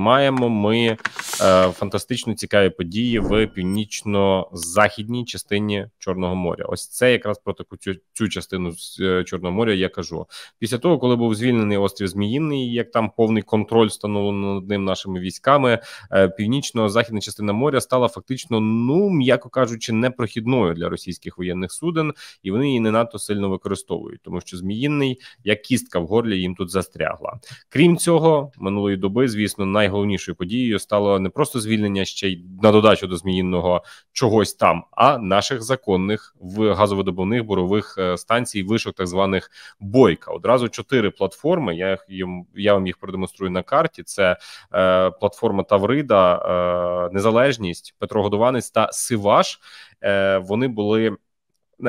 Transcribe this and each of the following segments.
маємо ми Е, фантастично цікаві події в північно-західній частині Чорного моря. Ось це якраз про таку цю, цю частину е, Чорного моря. Я кажу після того, коли був звільнений острів Зміїний, як там повний контроль встановлено над ним нашими військами. Е, північно-західна частина моря стала фактично, ну м'яко кажучи, непрохідною для російських воєнних суден, і вони її не надто сильно використовують, тому що зміїний як кістка в горлі їм тут застрягла. Крім цього, минулої доби, звісно, найголовнішою подією стало не не просто звільнення ще й на додачу до зміїного чогось там, а наших законних в газовидобувних бурових е, станцій, вишок так званих бойка. Одразу чотири платформи. Я їм я вам їх продемонструю на карті. Це е, платформа Таврида, е, Незалежність, Петрогодованець та Сиваш. Е, Вони були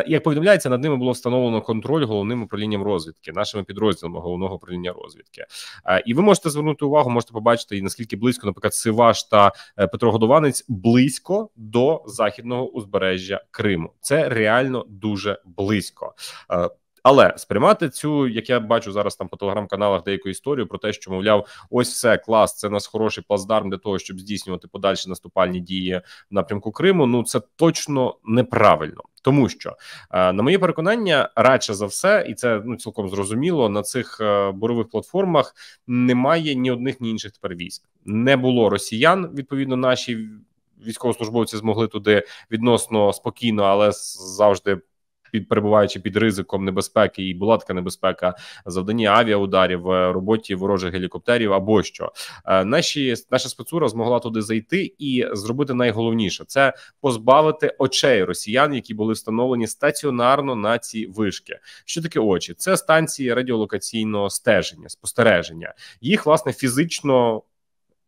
як повідомляється, над ними було встановлено контроль головним управлінням розвідки, нашими підрозділами головного управління розвідки. Е, і ви можете звернути увагу, можете побачити наскільки близько, наприклад, Сиваш та е, Петро Годованець близько до західного узбережжя Криму. Це реально дуже близько. Е, але сприймати цю, як я бачу зараз там по телеграм-каналах деяку історію про те, що мовляв, ось все клас, це нас хороший плацдарм для того, щоб здійснювати подальші наступальні дії в напрямку Криму. Ну це точно неправильно тому що е, на моє переконання, радше за все, і це ну цілком зрозуміло. На цих е, бурових платформах немає ні одних, ні інших тепер військ. Не було росіян відповідно наші. Військовослужбовці змогли туди відносно спокійно, але завжди під перебуваючи під ризиком небезпеки, і була така небезпека завдання авіаударів, е, роботі ворожих гелікоптерів або що е, наші наша спецура змогла туди зайти і зробити найголовніше це позбавити очей росіян, які були встановлені стаціонарно на ці вишки. Що таке очі? Це станції радіолокаційного стеження, спостереження. Їх власне фізично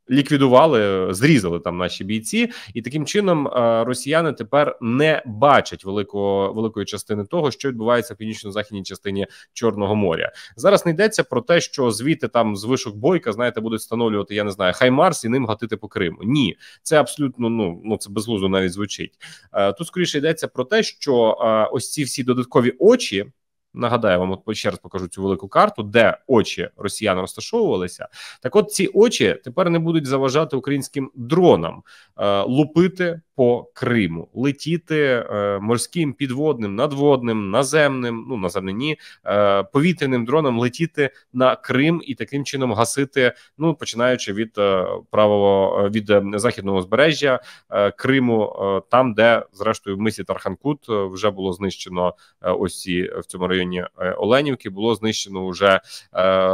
ліквідували, зрізали там наші бійці, і таким чином е, росіяни тепер не бачать великого великої частини того, що відбувається в північно-західній частині Чорного моря. Зараз не йдеться про те, що звідти там з вишок бойка, знаєте, будуть встановлювати, я не знаю, Хаймарс і ним гатити по Криму. Ні, це абсолютно ну ну це безглуздо навіть звучить. Е, тут скоріше йдеться про те, що е, ось ці всі додаткові очі. Нагадаю вам, от ще раз покажу цю велику карту, де очі росіян розташовувалися. Так, от ці очі тепер не будуть заважати українським дронам е, лупити по Криму летіти е, морським підводним, надводним, наземним, ну наземне ні е, повітряним дроном летіти на Крим і таким чином гасити, ну починаючи від е, правого від західного узбережжя Криму, там де зрештою в мисі Тарханкут вже було знищено ось ці в цьому районі Оленівки. Було знищено вже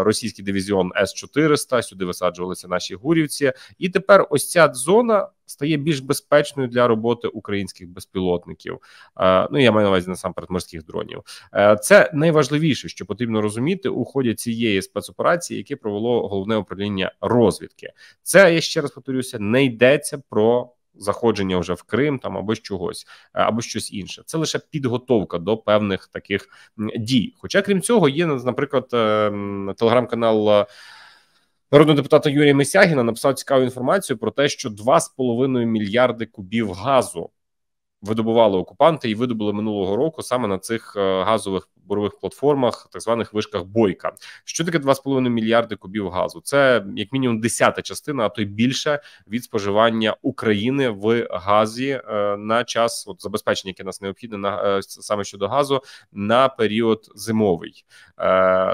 російський дивізіон С 400 Сюди висаджувалися наші гурівці, і тепер ось ця зона стає більш безпечною для роботи українських безпілотників. Е, ну я маю на увазі насамперед морських дронів. Е, це найважливіше, що потрібно розуміти у ході цієї спецоперації, яке провело головне управління розвідки. Це я ще раз повторюся, не йдеться про. Заходження вже в Крим, там або чогось, е, або щось інше. Це лише підготовка до певних таких дій. Хоча, крім цього, є наприклад, ем, телеграм-канал. Народного депутата Юрія Мисягіна написав цікаву інформацію про те, що 2,5 мільярди кубів газу видобували окупанти і видобули минулого року саме на цих е, газових бурових платформах, так званих вишках бойка. Що таке 2,5 мільярди кубів газу? Це як мінімум десята частина, а то й більше від споживання України в газі е, на час от забезпечення, яке нас необхідне на е, саме щодо газу на період зимовий, е,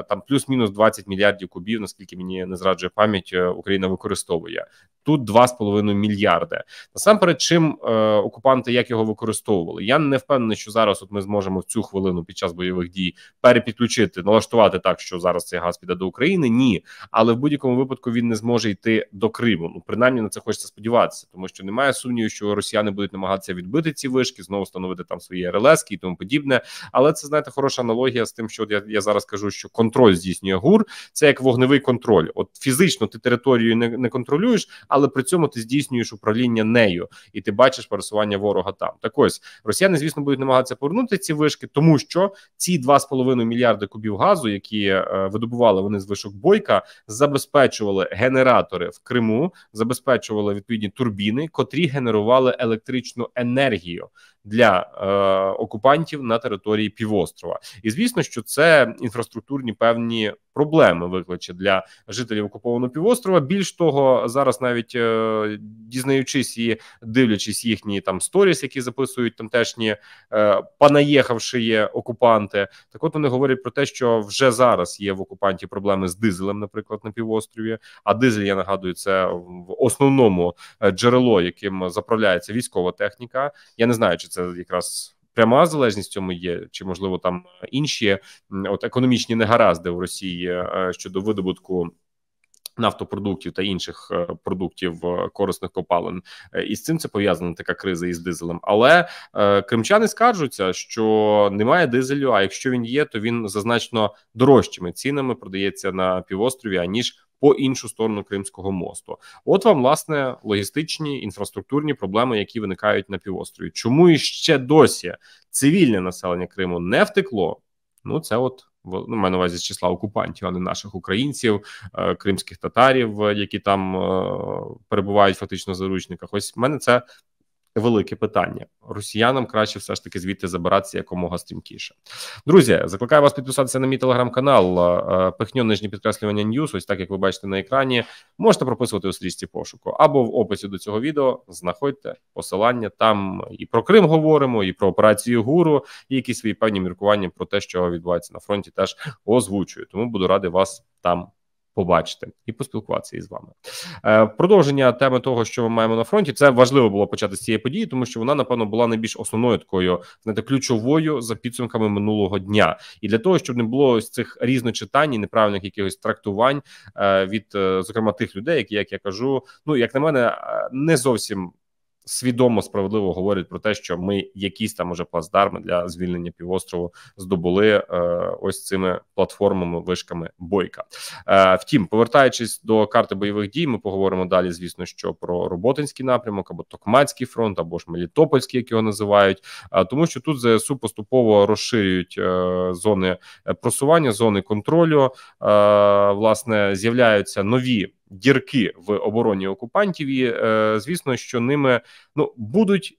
там плюс-мінус 20 мільярдів кубів, наскільки мені не зраджує пам'ять, Україна використовує. Тут 2,5 мільярди. Насамперед, чим е, окупанти як його використовували? Я не впевнений, що зараз от ми зможемо в цю хвилину під час бойових дій Росії перепідключити, налаштувати так, що зараз цей газ піде до України. Ні, але в будь-якому випадку він не зможе йти до Криму. Ну принаймні на це хочеться сподіватися, тому що немає сумнівів, що росіяни будуть намагатися відбити ці вишки, знову встановити там свої РЛСки і тому подібне. Але це знаєте хороша аналогія з тим, що я, я зараз кажу, що контроль здійснює гур. Це як вогневий контроль. От фізично ти територію не, не контролюєш, але при цьому ти здійснюєш управління нею, і ти бачиш пересування ворога там. Так ось росіяни, звісно, будуть намагатися повернути ці вишки, тому що ці два. 2,5 мільярди кубів газу, які е, видобували вони з вишок бойка, забезпечували генератори в Криму, забезпечували відповідні турбіни, котрі генерували електричну енергію для е, окупантів на території півострова. І звісно, що це інфраструктурні певні проблеми викличе для жителів окупованого півострова. Більш того, зараз навіть е, дізнаючись і дивлячись їхні там сторіс, які записують тамтешні е, понаїхавши є окупанти, так, от вони говорять про те, що вже зараз є в окупанті проблеми з дизелем, наприклад, на півострові. А дизель я нагадую, це в основному е, джерело, яким заправляється військова техніка. Я не знаю, чи це якраз. Пряма залежність цьому є, чи можливо там інші от економічні негаразди в Росії е, щодо видобутку Нафтопродуктів та інших е, продуктів е, корисних копалин, е, і з цим це пов'язана така криза із дизелем. Але кримчани скаржуться, що немає дизелю. А якщо він є, то він за значно дорожчими цінами продається на півострові аніж по іншу сторону Кримського мосту. От вам власне логістичні інфраструктурні проблеми, які виникають на півострові. Чому і ще досі цивільне населення Криму не втекло? Ну це от ну, маю на увазі з числа окупантів, а не наших українців, е, кримських татарів, е, які там е, перебувають фактично в заручниках. Ось в мене це велике питання. Росіянам краще все ж таки звідти забиратися якомога стрімкіше. Друзі, закликаю вас підписатися на мій телеграм-канал е, е, Пихньо нижні підкреслювання Ньюс. Ось так як ви бачите на екрані. Можете прописувати у стрічці пошуку або в описі до цього відео. Знаходьте посилання там і про Крим говоримо, і про операцію гуру, і якісь свої певні міркування про те, що відбувається на фронті, теж озвучую. Тому буду радий вас там побачити і поспілкуватися із вами. Е, Продовження теми того, що ми маємо на фронті, це важливо було почати з цієї події, тому що вона, напевно, була найбільш основною такою, знаєте, ключовою за підсумками минулого дня. І для того, щоб не було з цих різночитань і неправильних якихось трактувань е, від, е, зокрема, тих людей, які як я кажу, ну як на мене, е, не зовсім свідомо справедливо говорять про те, що ми якісь там уже плацдарми для звільнення півострову здобули е, ось цими платформами, вишками бойка. Е, Втім, повертаючись до карти бойових дій, ми поговоримо далі. Звісно, що про роботинський напрямок або Токмацький фронт, або ж Мелітопольський, як його називають, е, тому що тут ЗСУ поступово розширюють е, зони е, просування, зони контролю. Е, власне, з'являються нові дірки в обороні окупантів, і е, звісно, що ними ну будуть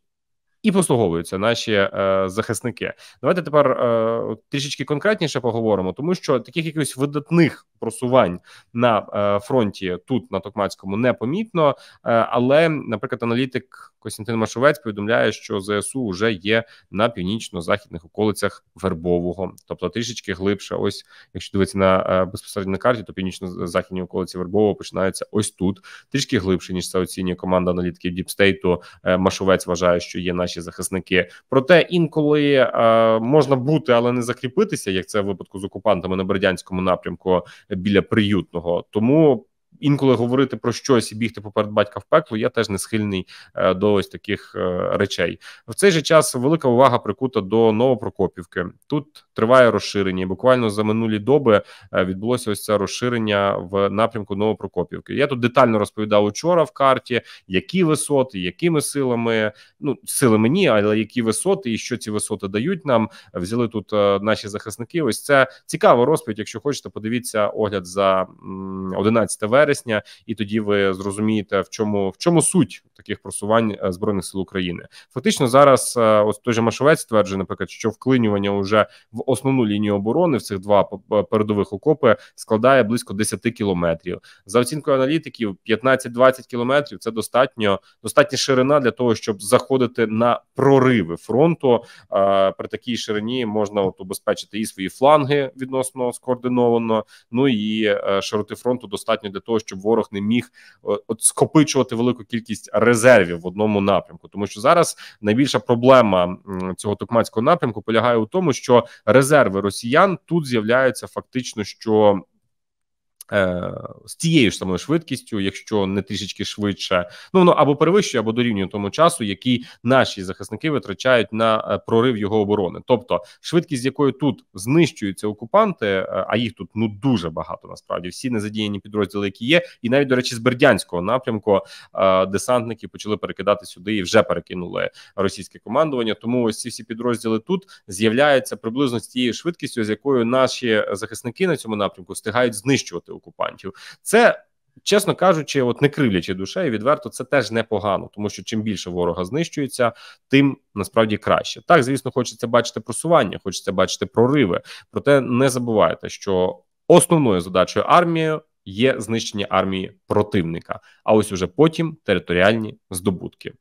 і послуговуються наші е, захисники. Давайте тепер е, трішечки конкретніше поговоримо, тому що таких якихось видатних просувань на е, фронті тут на Токмацькому непомітно. Е, але, наприклад, аналітик Костянтин Машовець повідомляє, що ЗСУ вже є на північно-західних околицях Вербового, тобто трішечки глибше. Ось, якщо дивитися на е, безпосередньо на карті, то північно-західні околиці Вербового починаються ось тут, трішки глибше ніж це оцінює команда аналітиків Діпстейту. Машовець вважає, що є наші кращі захисники. Проте інколи е, можна бути, але не закріпитися, як це в випадку з окупантами на Бердянському напрямку біля приютного. Тому інколи говорити про щось і бігти поперед батька в пекло, я теж не схильний е, до ось таких е, речей. В цей же час велика увага прикута до Новопрокопівки. Тут триває розширення. Буквально за минулі доби е, відбулося ось це розширення в напрямку Новопрокопівки. Я тут детально розповідав учора в карті, які висоти, якими силами ну сили мені, але які висоти і що ці висоти дають нам. Взяли тут наші захисники. Ось це цікава розповідь. Якщо хочете, подивіться огляд за 11 вересня вересня, і тоді ви зрозумієте, в чому в чому суть таких просувань е, збройних сил України. Фактично, зараз е, ось той же Машовець стверджує, наприклад, що вклинювання уже в основну лінію оборони в цих два передових окопи складає близько 10 кілометрів. За оцінкою аналітиків, 15-20 кілометрів це достатньо достатня ширина для того, щоб заходити на прориви фронту. Е, при такій ширині можна от убезпечити і свої фланги відносно скоординовано. Ну і широти фронту достатньо для того, щоб ворог не міг е, от скопичувати велику кількість резервів в одному напрямку, тому що зараз найбільша проблема цього токмацького напрямку полягає у тому, що резерви росіян тут з'являються фактично що. Е, з цією ж самою швидкістю, якщо не трішечки швидше, ну воно або перевищує, або дорівнює тому часу, який наші захисники витрачають на е, прорив його оборони. Тобто швидкість, з якою тут знищуються окупанти, е, а їх тут ну дуже багато. Насправді всі незадіяні підрозділи, які є, і навіть до речі, з бердянського напрямку десантники почали перекидати сюди і вже перекинули російське командування. Тому ось ці всі підрозділи тут з'являються приблизно з тією швидкістю, з якою наші захисники на цьому напрямку встигають знищувати окупантів. Це чесно кажучи, от не кривлячи душею, відверто це теж непогано, тому що чим більше ворога знищується, тим насправді краще. Так, звісно, хочеться бачити просування, хочеться бачити прориви. Проте не забувайте, що основною задачою армії є знищення армії противника, а ось уже потім територіальні здобутки.